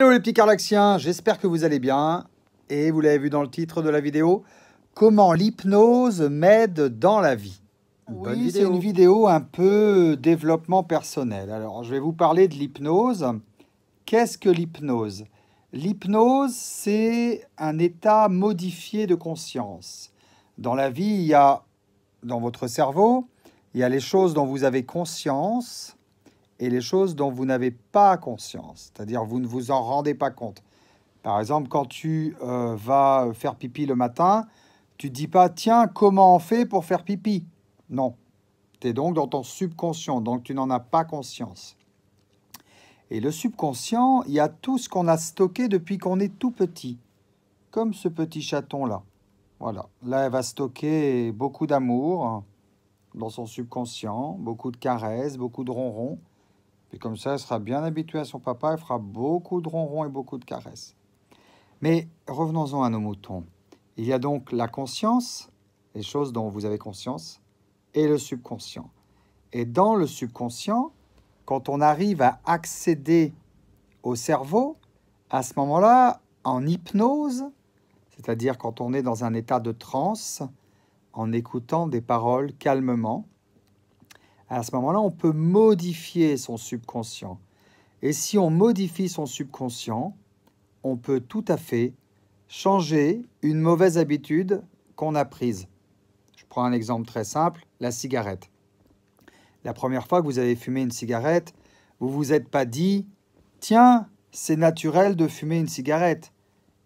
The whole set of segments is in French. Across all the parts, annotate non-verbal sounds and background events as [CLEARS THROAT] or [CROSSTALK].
Hello les petits carlaxiens, j'espère que vous allez bien. Et vous l'avez vu dans le titre de la vidéo, comment l'hypnose m'aide dans la vie. Oui, c'est une vidéo un peu développement personnel. Alors, je vais vous parler de l'hypnose. Qu'est-ce que l'hypnose L'hypnose, c'est un état modifié de conscience. Dans la vie, il y a, dans votre cerveau, il y a les choses dont vous avez conscience, et les choses dont vous n'avez pas conscience, c'est-à-dire vous ne vous en rendez pas compte. Par exemple, quand tu euh, vas faire pipi le matin, tu dis pas tiens, comment on fait pour faire pipi Non. Tu es donc dans ton subconscient, donc tu n'en as pas conscience. Et le subconscient, il y a tout ce qu'on a stocké depuis qu'on est tout petit, comme ce petit chaton-là. Voilà, là, elle va stocker beaucoup d'amour hein, dans son subconscient, beaucoup de caresses, beaucoup de ronrons. Et comme ça, elle sera bien habituée à son papa, elle fera beaucoup de ronrons et beaucoup de caresses. Mais revenons-en à nos moutons. Il y a donc la conscience, les choses dont vous avez conscience, et le subconscient. Et dans le subconscient, quand on arrive à accéder au cerveau, à ce moment-là, en hypnose, c'est-à-dire quand on est dans un état de transe, en écoutant des paroles calmement, à ce moment-là, on peut modifier son subconscient. Et si on modifie son subconscient, on peut tout à fait changer une mauvaise habitude qu'on a prise. Je prends un exemple très simple, la cigarette. La première fois que vous avez fumé une cigarette, vous vous êtes pas dit « Tiens, c'est naturel de fumer une cigarette ».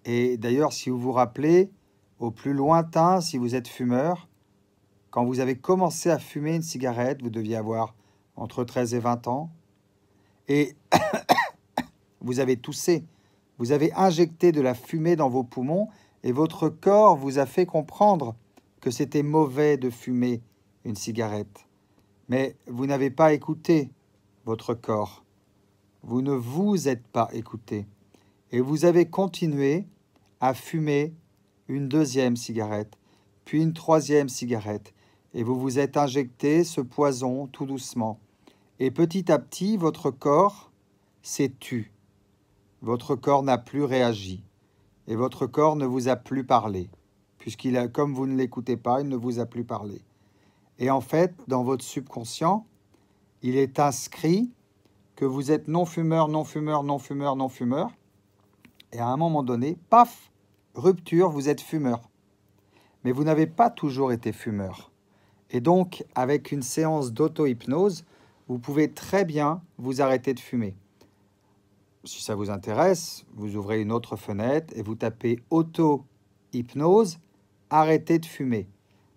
Et d'ailleurs, si vous vous rappelez, au plus lointain, si vous êtes fumeur, quand vous avez commencé à fumer une cigarette, vous deviez avoir entre 13 et 20 ans, et [COUGHS] vous avez toussé, vous avez injecté de la fumée dans vos poumons, et votre corps vous a fait comprendre que c'était mauvais de fumer une cigarette. Mais vous n'avez pas écouté votre corps. Vous ne vous êtes pas écouté. Et vous avez continué à fumer une deuxième cigarette, puis une troisième cigarette et vous vous êtes injecté ce poison tout doucement. Et petit à petit, votre corps s'est tu. Votre corps n'a plus réagi. Et votre corps ne vous a plus parlé. Puisqu'il a, comme vous ne l'écoutez pas, il ne vous a plus parlé. Et en fait, dans votre subconscient, il est inscrit que vous êtes non-fumeur, non-fumeur, non-fumeur, non-fumeur. Et à un moment donné, paf, rupture, vous êtes fumeur. Mais vous n'avez pas toujours été fumeur. Et donc, avec une séance d'auto-hypnose, vous pouvez très bien vous arrêter de fumer. Si ça vous intéresse, vous ouvrez une autre fenêtre et vous tapez auto-hypnose, arrêter de fumer.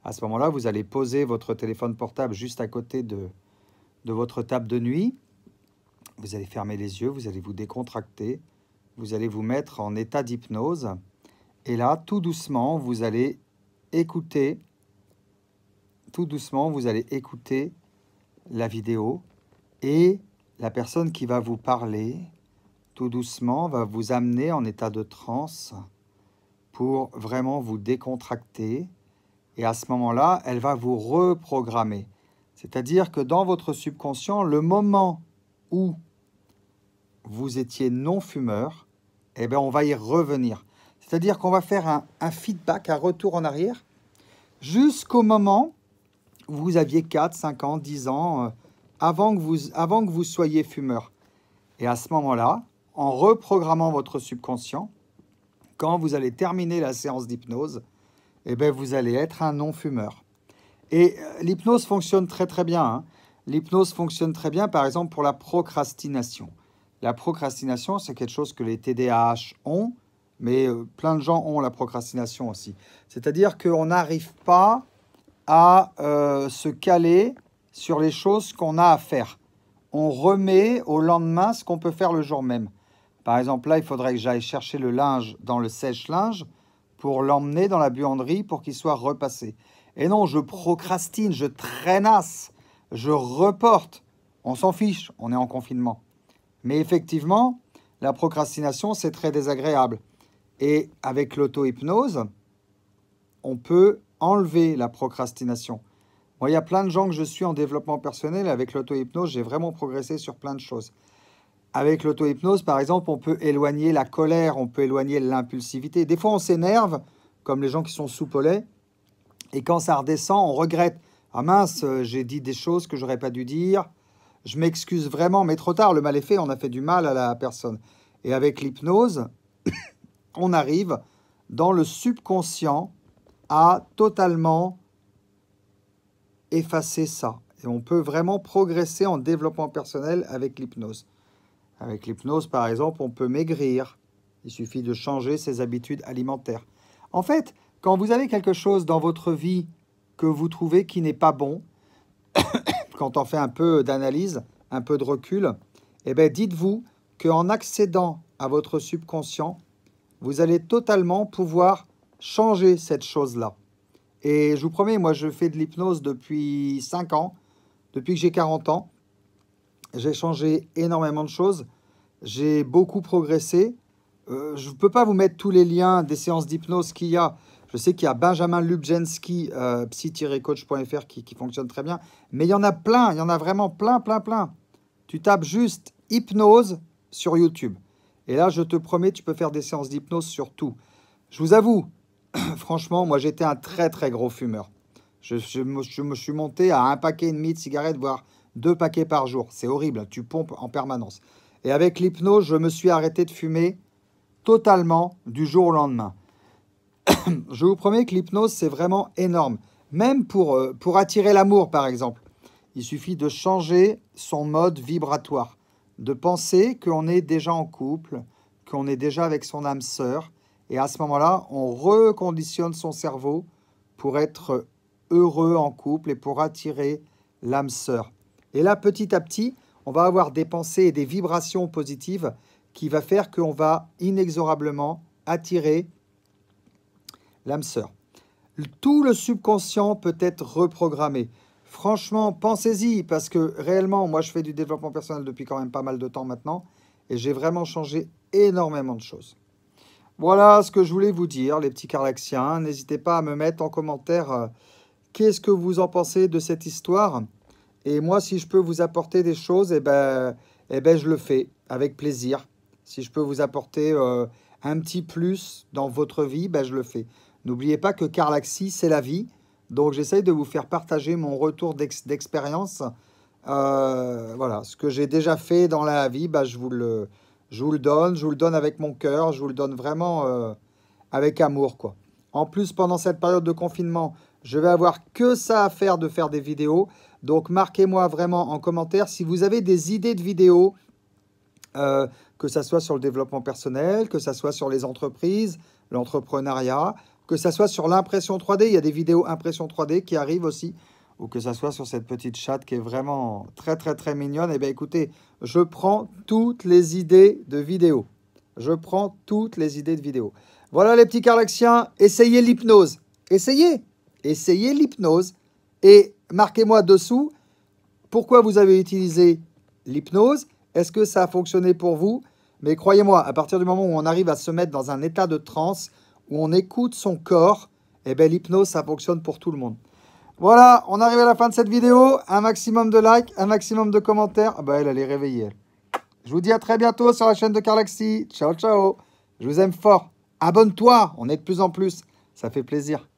À ce moment-là, vous allez poser votre téléphone portable juste à côté de, de votre table de nuit. Vous allez fermer les yeux, vous allez vous décontracter, vous allez vous mettre en état d'hypnose. Et là, tout doucement, vous allez écouter tout doucement, vous allez écouter la vidéo et la personne qui va vous parler, tout doucement, va vous amener en état de transe pour vraiment vous décontracter. Et à ce moment-là, elle va vous reprogrammer. C'est-à-dire que dans votre subconscient, le moment où vous étiez non-fumeur, eh bien, on va y revenir. C'est-à-dire qu'on va faire un feedback, un retour en arrière, jusqu'au moment vous aviez 4, 5 ans, 10 ans, euh, avant, que vous, avant que vous soyez fumeur. Et à ce moment-là, en reprogrammant votre subconscient, quand vous allez terminer la séance d'hypnose, eh bien, vous allez être un non-fumeur. Et euh, l'hypnose fonctionne très très bien. Hein. L'hypnose fonctionne très bien, par exemple, pour la procrastination. La procrastination, c'est quelque chose que les TDAH ont, mais euh, plein de gens ont la procrastination aussi. C'est-à-dire qu'on n'arrive pas à euh, se caler sur les choses qu'on a à faire. On remet au lendemain ce qu'on peut faire le jour même. Par exemple, là, il faudrait que j'aille chercher le linge dans le sèche-linge pour l'emmener dans la buanderie pour qu'il soit repassé. Et non, je procrastine, je traînasse, je reporte. On s'en fiche, on est en confinement. Mais effectivement, la procrastination, c'est très désagréable. Et avec l'auto-hypnose, on peut enlever la procrastination. Moi, il y a plein de gens que je suis en développement personnel. Avec l'auto-hypnose, j'ai vraiment progressé sur plein de choses. Avec l'auto-hypnose, par exemple, on peut éloigner la colère, on peut éloigner l'impulsivité. Des fois, on s'énerve, comme les gens qui sont sous et quand ça redescend, on regrette. Ah mince, euh, j'ai dit des choses que j'aurais pas dû dire. Je m'excuse vraiment, mais trop tard, le mal est fait, on a fait du mal à la personne. Et avec l'hypnose, [COUGHS] on arrive dans le subconscient a totalement effacer ça. Et on peut vraiment progresser en développement personnel avec l'hypnose. Avec l'hypnose, par exemple, on peut maigrir. Il suffit de changer ses habitudes alimentaires. En fait, quand vous avez quelque chose dans votre vie que vous trouvez qui n'est pas bon, [COUGHS] quand on fait un peu d'analyse, un peu de recul, eh bien, dites-vous qu'en accédant à votre subconscient, vous allez totalement pouvoir changer cette chose-là. Et je vous promets, moi, je fais de l'hypnose depuis 5 ans, depuis que j'ai 40 ans. J'ai changé énormément de choses. J'ai beaucoup progressé. Euh, je ne peux pas vous mettre tous les liens des séances d'hypnose qu'il y a. Je sais qu'il y a Benjamin Lubjenski, euh, psy-coach.fr, qui, qui fonctionne très bien. Mais il y en a plein, il y en a vraiment plein, plein, plein. Tu tapes juste hypnose sur YouTube. Et là, je te promets, tu peux faire des séances d'hypnose sur tout. Je vous avoue, [CLEARS THROAT] franchement, moi, j'étais un très, très gros fumeur. Je, me, suis monté à un paquet et demi de cigarettes, voire deux paquets par jour. C'est horrible, hein, tu pompes en permanence. Et avec l'hypnose, je me suis arrêté de fumer totalement du jour au lendemain. [CLEARS THROAT] je vous promets que l'hypnose, c'est vraiment énorme. Même pour, euh, pour attirer l'amour, par exemple. Il suffit de changer son mode vibratoire, de penser qu'on est déjà en couple, qu'on est déjà avec son âme sœur, et à ce moment-là, on reconditionne son cerveau pour être heureux en couple et pour attirer l'âme sœur. Et là, petit à petit, on va avoir des pensées et des vibrations positives qui vont faire qu'on va inexorablement attirer l'âme sœur. Tout le subconscient peut être reprogrammé. Franchement, pensez-y, parce que réellement, moi, je fais du développement personnel depuis quand même pas mal de temps maintenant, et j'ai vraiment changé énormément de choses. Voilà ce que je voulais vous dire, les petits carlaxiens. N'hésitez pas à me mettre en commentaire euh, qu'est-ce que vous en pensez de cette histoire. Et moi, si je peux vous apporter des choses, eh ben, eh ben, je le fais avec plaisir. Si je peux vous apporter euh, un petit plus dans votre vie, ben, je le fais. N'oubliez pas que carlaxie, c'est la vie. Donc, j'essaye de vous faire partager mon retour d'expérience. Euh, voilà, ce que j'ai déjà fait dans la vie, ben, je vous le je vous le donne, je vous le donne avec mon cœur, je vous le donne vraiment euh, avec amour, quoi. En plus, pendant cette période de confinement, je vais avoir que ça à faire de faire des vidéos. Donc, marquez-moi vraiment en commentaire si vous avez des idées de vidéos, euh, que ça soit sur le développement personnel, que ce soit sur les entreprises, l'entrepreneuriat, que ça soit sur l'impression 3D. Il y a des vidéos impression 3D qui arrivent aussi ou que ça soit sur cette petite chatte qui est vraiment très très très mignonne, eh bien écoutez, je prends toutes les idées de vidéo. Je prends toutes les idées de vidéos. Voilà les petits carlaxiens, essayez l'hypnose. Essayez, essayez l'hypnose et marquez-moi dessous pourquoi vous avez utilisé l'hypnose. Est-ce que ça a fonctionné pour vous Mais croyez-moi, à partir du moment où on arrive à se mettre dans un état de transe, où on écoute son corps, eh bien l'hypnose, ça fonctionne pour tout le monde. Voilà, on arrive à la fin de cette vidéo. Un maximum de likes, un maximum de commentaires. Ah bah elle, elle est réveillée. Je vous dis à très bientôt sur la chaîne de Carlaxi. Ciao, ciao. Je vous aime fort. Abonne-toi, on est de plus en plus. Ça fait plaisir.